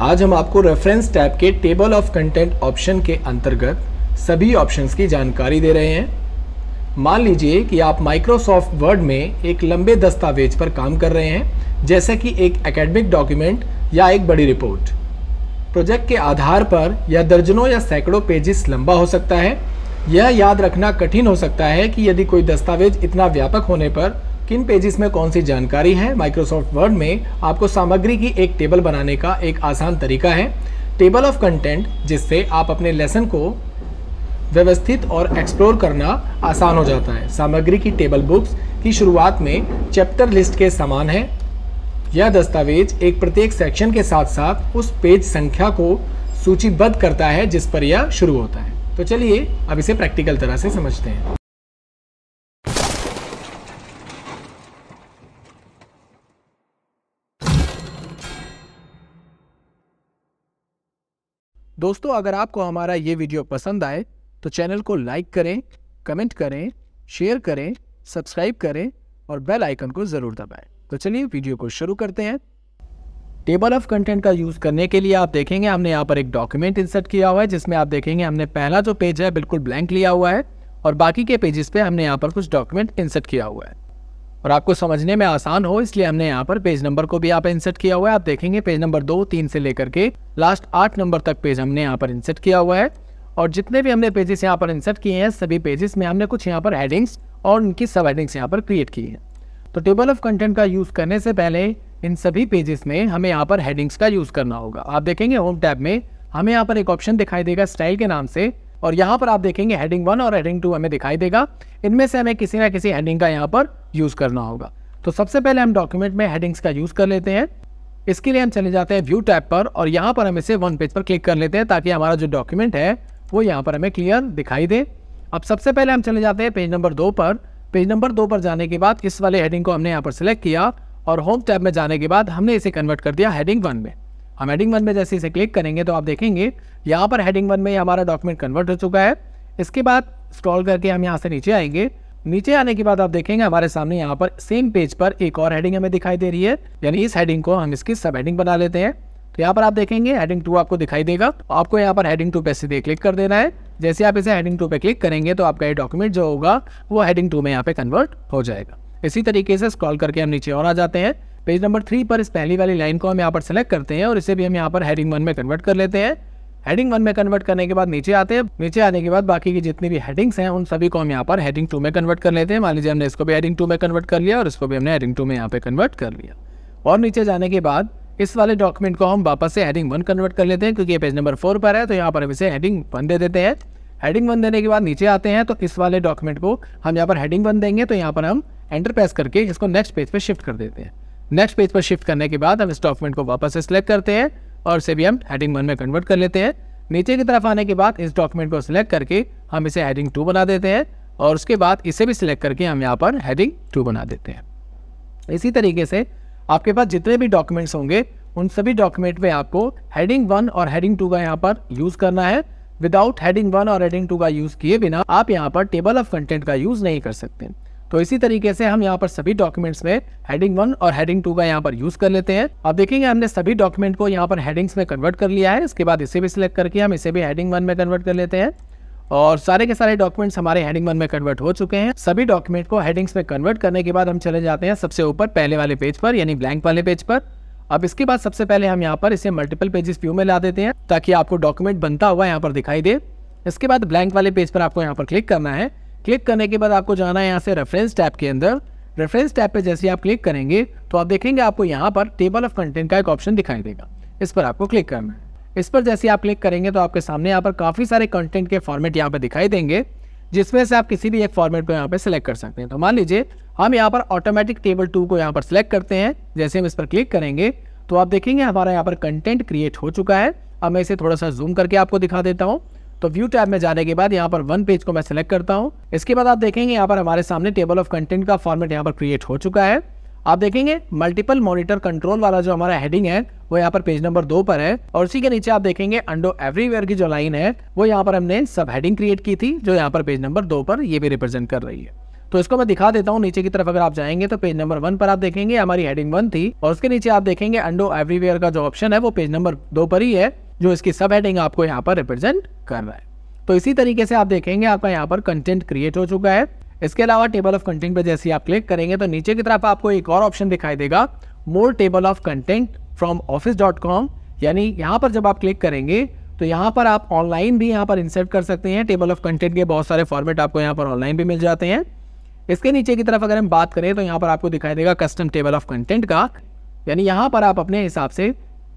आज हम आपको रेफरेंस टैब के टेबल ऑफ कंटेंट ऑप्शन के अंतर्गत सभी ऑप्शंस की जानकारी दे रहे हैं मान लीजिए कि आप माइक्रोसॉफ्ट वर्ड में एक लंबे दस्तावेज पर काम कर रहे हैं जैसे कि एक एकेडमिक डॉक्यूमेंट या एक बड़ी रिपोर्ट प्रोजेक्ट के आधार पर यह दर्जनों या सैकड़ों पेजेस लंबा हो सकता है यह याद रखना कठिन हो सकता है कि यदि कोई दस्तावेज इतना व्यापक होने पर किन पेजेस में कौन सी जानकारी है माइक्रोसॉफ्ट वर्ड में आपको सामग्री की एक टेबल बनाने का एक आसान तरीका है टेबल ऑफ कंटेंट जिससे आप अपने लेसन को व्यवस्थित और एक्सप्लोर करना आसान हो जाता है सामग्री की टेबल बुक्स की शुरुआत में चैप्टर लिस्ट के समान है यह दस्तावेज एक प्रत्येक सेक्शन के साथ साथ उस पेज संख्या को सूचीबद्ध करता है जिस पर यह शुरू होता है तो चलिए अब इसे प्रैक्टिकल तरह से समझते हैं दोस्तों अगर आपको हमारा ये वीडियो पसंद आए तो चैनल को लाइक करें कमेंट करें शेयर करें सब्सक्राइब करें और बेल आइकन को ज़रूर दबाएं तो चलिए वीडियो को शुरू करते हैं टेबल ऑफ कंटेंट का यूज़ करने के लिए आप देखेंगे हमने यहाँ पर एक डॉक्यूमेंट इंसर्ट किया हुआ है जिसमें आप देखेंगे हमने पहला जो पेज है बिल्कुल ब्लैंक लिया हुआ है और बाकी के पेजेस पे हमने यहाँ पर कुछ डॉक्यूमेंट इंसर्ट किया हुआ है और आपको समझने में आसान हो इसलिए हमने यहाँ पर पेज नंबर को भी यहाँ पर इंसर्ट किया हुआ है आप देखेंगे पेज नंबर दो तीन से लेकर के लास्ट आठ नंबर तक पेज हमने यहाँ पर इंसर्ट किया हुआ है और जितने भी हमने पेजेस यहाँ पर इंसर्ट किए हैं सभी पेजेस में हमने कुछ यहाँ पर हेडिंग्स और उनकी सब हेडिंग्स यहाँ पर क्रिएट की है तो टेबल ऑफ कंटेंट का यूज़ करने से पहले इन सभी पेजेस में हमें यहाँ पर हेडिंग्स का यूज़ करना होगा आप देखेंगे होम टैब में हमें यहाँ पर एक ऑप्शन दिखाई देगा स्टाइल के नाम से और यहाँ पर आप देखेंगे हेडिंग वन और हेडिंग टू हमें दिखाई देगा इनमें से हमें किसी ना किसी हेडिंग का यहाँ पर यूज़ करना होगा तो सबसे पहले हम डॉक्यूमेंट में हेडिंग्स का यूज़ कर लेते हैं इसके लिए हम चले जाते हैं व्यू टैप पर और यहाँ पर हम इसे वन पेज पर क्लिक कर लेते हैं ताकि हमारा जो डॉक्यूमेंट है वो यहाँ पर हमें क्लियर दिखाई दे अब सबसे पहले हम चले जाते हैं पेज नंबर दो पर पेज नंबर दो पर जाने के बाद इस वाले हेडिंग को हमने यहाँ पर सिलेक्ट किया और होम टैब में जाने के बाद हमने इसे कन्वर्ट कर दिया हेडिंग वन में हम हेडिंग वन में जैसे इसे क्लिक करेंगे तो आप देखेंगे यहाँ पर हेडिंग वन में हमारा डॉक्यूमेंट कन्वर्ट हो चुका है इसके बाद स्क्रॉल करके हम यहाँ से नीचे आएंगे नीचे आने के बाद आप देखेंगे हमारे सामने यहाँ पर सेम पेज पर एक और हेडिंग हमें दिखाई दे रही है यानी इस हेडिंग को हम इसकी सब हेडिंग बना लेते हैं तो यहाँ पर आप देखेंगे हेडिंग टू आपको दिखाई देगा तो आपको यहाँ पर हेडिंग टू पे सीधे क्लिक कर देना है जैसे आप इसे हेडिंग टू पे क्लिक करेंगे तो आपका ये डॉक्यूमेंट जो होगा वो हेडिंग टू में यहाँ पे कन्वर्ट हो जाएगा इसी तरीके से स्क्रॉल करके हम नीचे और आ जाते हैं पेज नंबर थ्री पर इस पहली वाली लाइन को हम यहाँ पर सेलेक्ट करते हैं और इसे भी हम यहाँ पर हेडिंग वन में कन्वर्ट कर लेते हैं हेडिंग वन में कन्वर्ट करने के बाद नीचे आते हैं नीचे आने के बाद बाकी की जितनी भी हेडिंग्स हैं उन सभी को हम यहाँ पर हेडिंग टू में कन्वर्ट कर लेते हैं मान लीजिए हमने इसको भी हेडिंग टू में कन्वर्ट कर लिया और इसको भी हमने हेडिंग टू में यहाँ पर कन्वर्ट कर लिया और नीचे जाने के बाद इस वाले डॉक्यूमेंट को हम वापस से हेडिंग वन कन्वर्ट कर लेते हैं क्योंकि ये पेज नंबर फोर पर है तो यहाँ पर हम इसे हेडिंग वन दे देते हैं हेडिंग वन देने के बाद नीचे आते हैं तो इस वाले डॉक्यूमेंट को हम यहाँ पर हेडिंग वन देंगे तो यहाँ पर हम एंटर प्रेस करके इसको नेक्स्ट पेज पर शिफ्ट कर देते हैं नेक्स्ट पेज पर शिफ्ट करने के बाद हम इस डॉक्यूमेंट को वापस से सिलेक्ट करते हैं और इसे भी हम हेडिंग वन में कन्वर्ट कर लेते हैं नीचे की तरफ आने के बाद इस डॉक्यूमेंट को सिलेक्ट करके हम इसे हेडिंग टू बना देते हैं और उसके बाद इसे भी सिलेक्ट करके हम यहाँ पर हेडिंग टू बना देते हैं इसी तरीके से आपके पास जितने भी डॉक्यूमेंट्स होंगे उन सभी डॉक्यूमेंट में आपको हेडिंग वन और हेडिंग टू का यहाँ पर यूज़ करना है विदाउट हेडिंग वन और हेडिंग टू का यूज़ किए बिना आप यहाँ पर टेबल ऑफ कंटेंट का यूज़ नहीं कर सकते तो इसी तरीके से हम यहाँ पर सभी डॉक्यूमेंट्स में हेडिंग वन और हेडिंग टू का यहाँ पर यूज कर लेते हैं अब देखेंगे हमने सभी डॉक्यूमेंट को यहाँ पर हेडिंग्स में कन्वर्ट कर लिया है इसके बाद इसे भी सिलेक्ट करके हम इसे भी हेडिंग वन में कन्वर्ट कर लेते हैं और सारे के सारे डॉक्यूमेंट्स हमारे हेडिंग वन में कन्वर्ट हो चुके हैं सभी डॉक्यूमेंट को हेडिंग्स में कन्वर्ट करने के बाद हम चले जाते हैं सबसे ऊपर पहले वाले पेज पर यानी ब्लैंक वाले पेज पर अब इसके बाद सबसे पहले हम यहाँ पर इसे मल्टीपल पेजेस व्यू में ला देते हैं ताकि आपको डॉक्यूमेंट बनता हुआ यहाँ पर दिखाई दे इसके बाद ब्लैंक वाले पेज पर आपको यहाँ पर क्लिक करना है क्लिक करने के बाद आपको जाना है यहाँ से रेफरेंस टैब के अंदर रेफरेंस टैब पे जैसे आप क्लिक करेंगे तो आप देखेंगे आपको यहाँ पर टेबल ऑफ कंटेंट का एक ऑप्शन दिखाई देगा इस पर आपको क्लिक करना है इस पर जैसे आप क्लिक करेंगे तो आपके सामने यहाँ पर काफ़ी सारे कंटेंट के फॉर्मेट यहाँ पर दिखाई देंगे जिसमें से आप किसी भी एक फॉर्मेट को यहाँ पर सिलेक्ट कर सकते हैं तो मान लीजिए हम यहाँ पर ऑटोमेटिक टेबल टू को यहाँ पर सिलेक्ट करते हैं जैसे हम इस पर क्लिक करेंगे तो आप देखेंगे हमारा यहाँ पर कंटेंट क्रिएट हो चुका है अब मैं इसे थोड़ा सा जूम करके आपको दिखा देता हूँ तो व्यू टैब में जाने के बाद यहाँ पर वन पेज को मैं सिलेक्ट करता हूँ इसके बाद आप देखेंगे यहाँ पर हमारे सामने टेबल ऑफ कंटेंट का फॉर्मेट यहाँ पर क्रिएट हो चुका है आप देखेंगे मल्टीपल मॉनिटर कंट्रोल वाला जो हमारा हेडिंग है वो यहाँ पर पेज नंबर दो पर है और उसी के नीचे आप देखेंगे अंडो एवरीवेयर की जो लाइन है वो यहाँ पर हमने सब हेडिंग क्रिएट की थी जो यहाँ पर पेज नंबर दो पर ये भी रिप्रेजेंट कर रही है तो इसको मैं दिखा देता हूँ नीचे की तरफ अगर आप जाएंगे तो पेज नंबर वन पर आप देखेंगे हमारी हेडिंग वन थी और उसके नीचे आप देखेंगे अंडो एवरीवेयर का जो ऑप्शन है वो पेज नंबर दो पर ही है जो इसकी सब हेडिंग आपको यहाँ पर रिप्रेजेंट कर रहा है तो इसी तरीके से आप देखेंगे आपका यहाँ पर कंटेंट क्रिएट हो चुका है इसके अलावा टेबल ऑफ कंटेंट पर जैसे आप क्लिक करेंगे तो नीचे की तरफ आपको एक और ऑप्शन दिखाई देगा more table of content from office dot com यानी यहाँ पर जब आप क्लिक करेंगे तो यहाँ पर आप ऑनलाइन भी यहाँ पर इंसर्ट कर सकते हैं टेबल ऑफ कंटेंट के बहुत सारे फॉर्मेट आपको यहाँ पर ऑनलाइन भी मिल जाते हैं इसके नीचे की तरफ अगर हम बात करें तो यहाँ पर आपको दिखाई देगा कस्टम टेबल ऑफ कंटेंट का यानी यहाँ पर आप अपने हिसाब से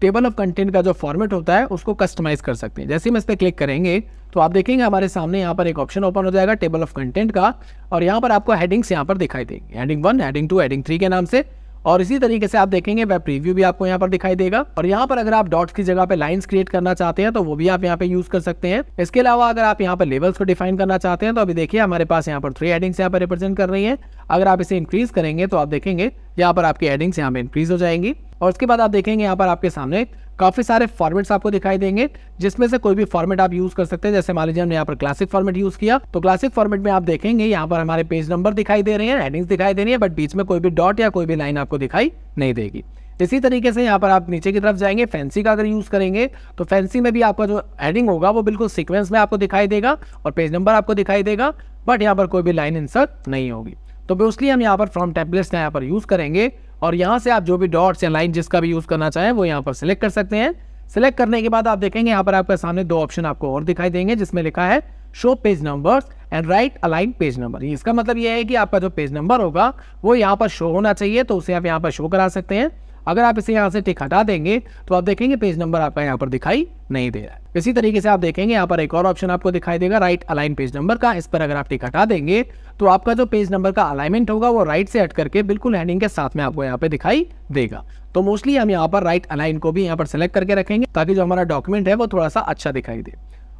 टेबल ऑफ कंटेंट का जो फॉर्मेट होता है उसको कस्टमाइज कर सकते हैं जैसे हम इस पर क्लिक करेंगे तो आप देखेंगे हमारे सामने यहाँ पर एक ऑप्शन ओपन हो जाएगा टेबल ऑफ कंटेंट का और यहाँ पर आपको हेडिंग्स यहाँ पर दिखाई देंगे heading one heading two heading three के नाम से और इसी तरीके से आप देखेंगे वेब प्रीव्यू भी आपको यहाँ पर दिखाई देगा और यहाँ पर अगर आप डॉट्स की जगह पे लाइंस क्रिएट करना चाहते हैं तो वो भी आप यहाँ पे यूज कर सकते हैं इसके अलावा अगर आप यहाँ पर लेवल्स को डिफाइन करना चाहते हैं तो अभी देखिए हमारे पास यहाँ पर थ्री हेडिंग्स यहाँ पर रिप्रेजेंट कर रही है अगर आप इसे इंक्रीज करेंगे तो आप देखेंगे यहाँ पर आपकी हेडिंग्स यहाँ पर इंक्रीज हो जाएंगी और उसके बाद आप देखेंगे यहाँ पर आपके सामने काफ़ी सारे फॉर्मेट्स आपको दिखाई देंगे जिसमें से कोई भी फॉर्मेट आप यूज़ कर सकते हैं जैसे मान लीजिए हमने यहाँ पर क्लासिक फॉर्मेट यूज़ किया तो क्लासिक फॉर्मेट में आप देखेंगे यहाँ पर हमारे पेज नंबर दिखाई दे रहे हैं हेडिंग्स दिखाई दे रही है बट बीच में कोई भी डॉट या कोई भी लाइन आपको दिखाई नहीं देगी इसी तरीके से यहाँ पर आप नीचे की तरफ जाएंगे फैंसी का अगर यूज़ करेंगे तो फैंसी में भी आपका जो हेडिंग होगा वो बिल्कुल सिक्वेंस में आपको दिखाई देगा और पेज नंबर आपको दिखाई देगा बट यहाँ पर कोई भी लाइन इंसर्ट नहीं होगी तो बेस्टली हम यहाँ पर फ्रॉम टेबलेट्स यहाँ पर यूज़ करेंगे और यहाँ से आप जो भी डॉट्स या लाइन जिसका भी यूज़ करना चाहें वो यहाँ पर सिलेक्ट कर सकते हैं सिलेक्ट करने के बाद आप देखेंगे यहाँ पर आपके सामने दो ऑप्शन आपको और दिखाई देंगे जिसमें लिखा है show page number and right align page number इसका मतलब यह है कि आपका जो पेज नंबर होगा वो यहाँ पर शो होना चाहिए तो उसे आप यहाँ पर शो करा सकते हैं अगर आप इसे यहाँ से टिक हटा देंगे तो आप देखेंगे पेज नंबर आपका यहाँ पर दिखाई नहीं दे रहा है इसी तरीके से आप देखेंगे यहाँ पर एक और ऑप्शन आपको दिखाई देगा राइट अलाइन पेज नंबर का इस पर अगर आप टिक हटा देंगे तो आपका जो पेज नंबर का अलाइनमेंट होगा वो राइट से हट करके बिल्कुल हैंडिंग के साथ में आपको यहाँ पे दिखाई देगा तो मोस्टली हम यहाँ पर राइट अलाइन को भी यहाँ पर सेलेक्ट करके रखेंगे ताकि जो हमारा डॉक्यूमेंट है वो थोड़ा सा अच्छा दिखाई दे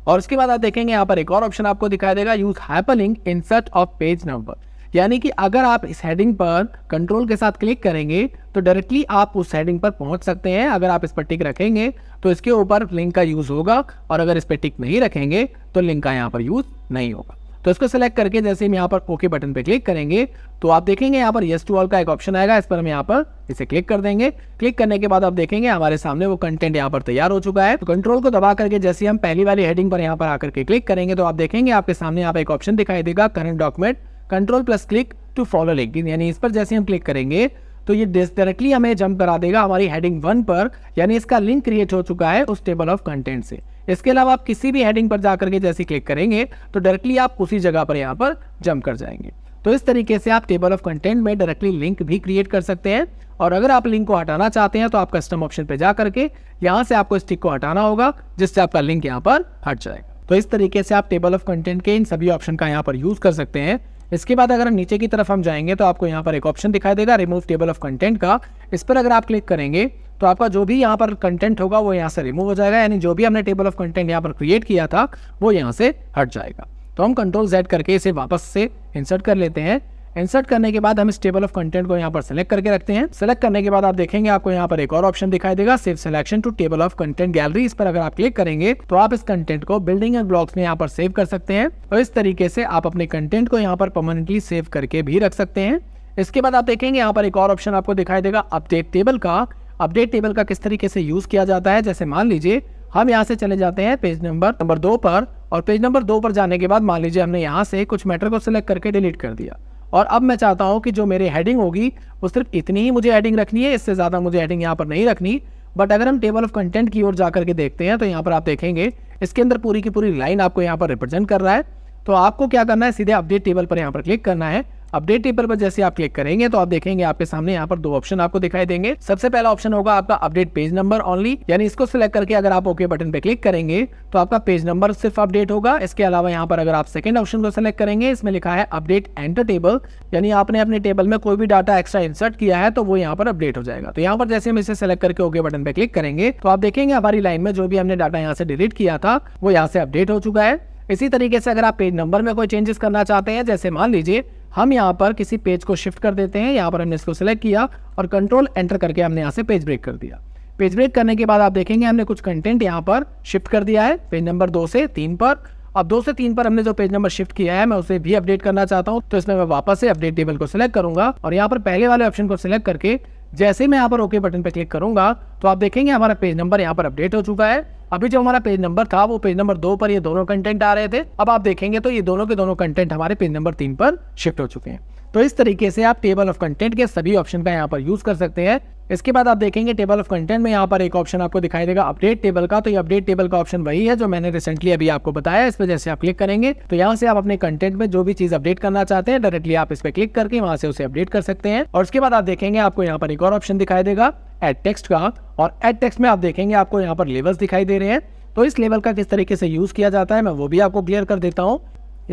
और उसके बाद आप देखेंगे यहाँ पर एक और ऑप्शन आपको दिखाई देगा use in search of page number यानी कि अगर आप इस हेडिंग पर कंट्रोल के साथ क्लिक करेंगे तो डायरेक्टली आप उस हेडिंग पर पहुंच सकते हैं अगर आप इस पर टिक रखेंगे तो इसके ऊपर लिंक का यूज़ होगा और अगर इस पर टिक नहीं रखेंगे तो लिंक का यहाँ पर यूज़ नहीं होगा तो इसको सिलेक्ट करके जैसे हम यहाँ पर ओके बटन पर क्लिक करेंगे तो आप देखेंगे यहाँ पर येस टू ऑल का एक ऑप्शन आएगा इस पर हम यहाँ पर इसे क्लिक कर देंगे क्लिक करने के बाद आप देखेंगे हमारे सामने वो कंटेंट यहाँ पर तैयार हो चुका है तो कंट्रोल को दबा करके जैसे हम पहली वाली हेडिंग पर यहाँ पर आकर के क्लिक करेंगे तो आप देखेंगे आपके सामने यहाँ पर एक ऑप्शन दिखाई देगा current document control plus click to follow link यानी इस पर जैसे हम क्लिक करेंगे तो ये डायरेक्टली हमें जंप करा देगा हमारी हेडिंग वन पर यानी इसका लिंक क्रिएट हो चुका है उस टेबल ऑफ कंटेंट से इसके अलावा आप किसी भी हेडिंग पर जाकर के जैसे क्लिक करेंगे तो डायरेक्टली आप उसी जगह पर यहाँ पर जंप कर जाएंगे तो इस तरीके से आप टेबल ऑफ कंटेंट में डायरेक्टली लिंक भी क्रिएट कर सकते हैं और अगर आप लिंक को हटाना चाहते हैं तो आप कस्टम ऑप्शन पर जा करके यहाँ से आपको स्टिक को हटाना होगा जिससे आपका लिंक यहाँ पर हट जाएगा तो इस तरीके से आप टेबल ऑफ कंटेंट के इन सभी ऑप्शन का यहाँ पर यूज़ कर सकते हैं इसके बाद अगर नीचे की तरफ हम जाएंगे तो आपको यहाँ पर एक ऑप्शन दिखाई देगा रिमूव टेबल ऑफ कंटेंट का इस पर अगर आप क्लिक करेंगे तो आपका जो भी यहाँ पर कंटेंट होगा वो यहाँ से रिमूव हो जाएगा यानी जो भी हमने टेबल ऑफ कंटेंट यहाँ पर क्रिएट किया था वो यहाँ से हट जाएगा तो हम कंट्रोल जेड करके इसे वापस से इंसर्ट कर लेते हैं इंसर्ट करने के बाद हम इस टेबल ऑफ कंटेंट को यहाँ पर सेलेक्ट करके रखते हैं सेलेक्ट करने के बाद आप देखेंगे आपको यहाँ पर एक और ऑप्शन दिखाई देगा save selection to table of content gallery इस पर अगर आप क्लिक करेंगे तो आप इस कंटेंट को बिल्डिंग एंड ब्लॉक्स में यहाँ पर सेव कर सकते हैं और इस तरीके से आप अपने कंटेंट को यहाँ पर परमानेंटली सेव करके भी रख सकते हैं इसके बाद आप देखेंगे यहाँ पर एक और ऑप्शन आपको दिखाई देगा अपडेट टेबल का अपडेट टेबल का किस तरीके से यूज़ किया जाता है जैसे मान लीजिए हम यहाँ से चले जाते हैं पेज नंबर नंबर दो पर और पेज नंबर दो पर जाने के बाद मान लीजिए हमने यहाँ से कुछ मैटर को सिलेक्ट करके डिलीट कर दिया और अब मैं चाहता हूँ कि जो मेरे हेडिंग होगी वो सिर्फ इतनी ही मुझे हेडिंग रखनी है इससे ज़्यादा मुझे हेडिंग यहाँ पर नहीं रखनी बट अगर हम टेबल ऑफ कंटेंट की ओर जा करके देखते हैं तो यहाँ पर आप देखेंगे इसके अंदर पूरी की पूरी लाइन आपको यहाँ पर रिप्रेजेंट कर रहा है तो आपको क्या करना है सीधे अपडेट टेबल पर यहाँ पर क्लिक करना है अपडेट टेबल पर जैसे आप क्लिक करेंगे तो आप देखेंगे आपके सामने यहाँ पर दो ऑप्शन आपको दिखाई देंगे सबसे पहला ऑप्शन होगा आपका अपडेट पेज नंबर ओनली यानी इसको सिलेक्ट करके अगर आप ओके बटन पे क्लिक करेंगे तो आपका पेज नंबर सिर्फ अपडेट होगा इसके अलावा यहाँ पर अगर आप सेकंड ऑप्शन को सिलेक्ट करेंगे इसमें लिखा है अपडेट एंटर टेबल यानी आपने अपने टेबल में कोई भी डाटा एक्स्ट्रा इंसर्ट किया है तो वो यहाँ पर अपडेट हो जाएगा तो यहाँ पर जैसे हम इसे सिलेक्ट करके ओके बटन पे क्लिक करेंगे तो आप देखेंगे हमारी लाइन में जो भी हमने डाटा यहाँ से डिलीट किया था वो यहाँ से अपडेट हो चुका है इसी तरीके से अगर आप पेज नंबर में कोई चेंजेस करना चाहते हैं जैसे मान लीजिए हम यहाँ पर किसी पेज को शिफ्ट कर देते हैं यहाँ पर हमने इसको सिलेक्ट किया और कंट्रोल एंटर करके हमने यहाँ से पेज ब्रेक कर दिया पेज ब्रेक करने के बाद आप देखेंगे हमने कुछ कंटेंट यहाँ पर शिफ्ट कर दिया है पेज नंबर दो से तीन पर अब दो से तीन पर हमने जो पेज नंबर शिफ्ट किया है मैं उसे भी अपडेट करना चाहता हूँ तो इसमें मैं वापस से अपडेट टेबल को सिलेक्ट करूंगा और यहाँ पर पहले वाले ऑप्शन को सिलेक्ट करके जैसे मैं यहाँ पर ओके बटन पर क्लिक करूंगा तो आप देखेंगे हमारा पेज नंबर यहाँ पर अपडेट हो चुका है अभी जो हमारा पेज नंबर था वो पेज नंबर दो पर ये दोनों कंटेंट आ रहे थे अब आप देखेंगे तो ये दोनों के दोनों कंटेंट हमारे पेज नंबर तीन पर शिफ्ट हो चुके हैं तो इस तरीके से आप टेबल ऑफ कंटेंट के सभी ऑप्शन का यहाँ पर यूज कर सकते हैं इसके बाद आप देखेंगे टेबल ऑफ कंटेंट में यहाँ पर एक ऑप्शन आपको दिखाई देगा अपडेट टेबल का तो ये अपडेट टेबल का ऑप्शन वही है जो मैंने रिसेंटली अभी आपको बताया इस पर जैसे आप क्लिक करेंगे तो यहाँ से आप अपने कंटेंट में जो भी चीज अपडेट करना चाहते हैं डायरेक्टली आप इस पर क्लिक करके वहां से उसे अपडेट कर सकते हैं और उसके बाद आप देखेंगे आपको यहाँ पर एक और ऑप्शन दिखाई देगा एड टेक्स्ट का और एड टेक्स्ट में आप देखेंगे आपको यहाँ पर लेवल्स दिखाई दे रहे हैं तो इस लेवल का किस तरीके से यूज़ किया जाता है मैं वो भी आपको क्लियर कर देता हूँ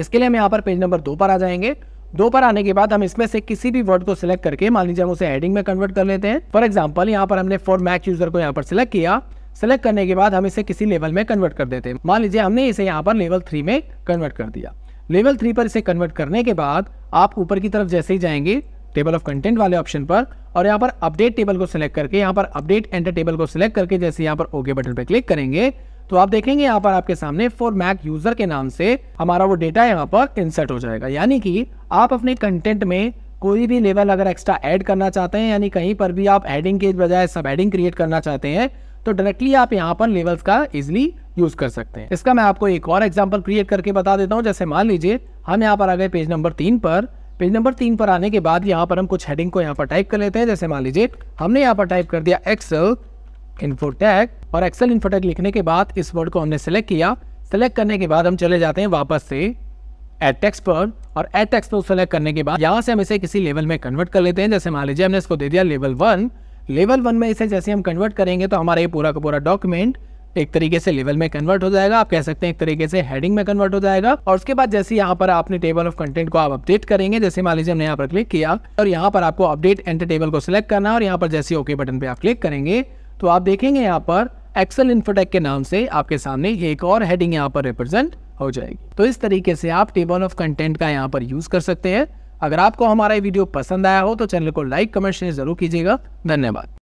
इसके लिए हम यहाँ पर पेज नंबर दो पर आ जाएंगे दो पर आने के बाद हम इसमें से किसी भी वर्ड को सिलेक्ट करके मान लीजिए हम उसे हेडिंग में कन्वर्ट कर लेते हैं फॉर एग्जाम्पल यहाँ पर हमने फॉर मैच यूजर को यहाँ पर सिलेक्ट किया सेलेक्ट करने के बाद हम इसे किसी लेवल में कन्वर्ट कर देते हैं मान लीजिए हमने इसे यहाँ पर लेवल थ्री में कन्वर्ट कर दिया लेवल थ्री पर इसे कन्वर्ट करने के बाद आप ऊपर की तरफ जैसे ही जाएंगे टेबल ऑफ कंटेंट वाले ऑप्शन पर और यहाँ पर अपडेट टेबल को सिलेक्ट करके यहाँ पर अपडेट एंटर टेबल को सिलेक्ट करके जैसे यहाँ पर ओके बटन पर क्लिक करेंगे तो आप देखेंगे यहाँ पर आपके सामने फॉर मैक यूजर के नाम से हमारा वो डेटा यहाँ पर इंसर्ट हो जाएगा यानी कि आप अपने कंटेंट में कोई भी लेवल अगर एक्स्ट्रा ऐड करना चाहते हैं यानी कहीं पर भी आप एडिंग के बजाय सब एडिंग क्रिएट करना चाहते हैं तो डायरेक्टली आप यहाँ पर लेवल्स का इजिली यूज कर सकते हैं इसका मैं आपको एक और एग्जाम्पल क्रिएट करके बता देता हूँ जैसे मान लीजिए हम यहाँ पर आ गए पेज नंबर तीन पर पेज नंबर तीन पर आने के बाद यहाँ पर हम कुछ हेडिंग को यहाँ पर टाइप कर लेते हैं जैसे मान लीजिए हमने यहाँ पर टाइप कर दिया एक्सेल इन्फोटैक और एक्सेल इन्फोटैक लिखने के बाद इस वर्ड को हमने सेलेक्ट किया सेलेक्ट करने के बाद हम चले जाते हैं वापस से एट टेक्स पर और एट टेक्स पर सेलेक्ट करने के बाद यहाँ से हम इसे किसी लेवल में कन्वर्ट कर लेते हैं जैसे मान लीजिए हमने इसको दे दिया लेवल वन लेवल वन में इसे जैसे हम कन्वर्ट करेंगे तो हमारा ये पूरा का पूरा डॉक्यूमेंट एक तरीके से लेवल में कन्वर्ट हो जाएगा आप कह सकते हैं एक तरीके से हेडिंग में कन्वर्ट हो जाएगा और उसके बाद जैसे यहाँ पर आपने टेबल ऑफ कंटेंट को आप अपडेट करेंगे जैसे मान लीजिए हमने यहाँ पर क्लिक किया और यहाँ पर आपको अपडेट एंटर टेबल को सिलेक्ट करना और यहाँ पर जैसे ओके बटन पे आप क्लिक करेंगे तो आप देखेंगे यहाँ पर एक्सेल इन्फोटेक के नाम से आपके सामने एक और हेडिंग यहाँ पर रिप्रेजेंट हो जाएगी तो इस तरीके से आप टेबल ऑफ कंटेंट का यहाँ पर यूज कर सकते हैं अगर आपको हमारा ये वीडियो पसंद आया हो तो चैनल को लाइक कमेंट शेयर जरूर कीजिएगा धन्यवाद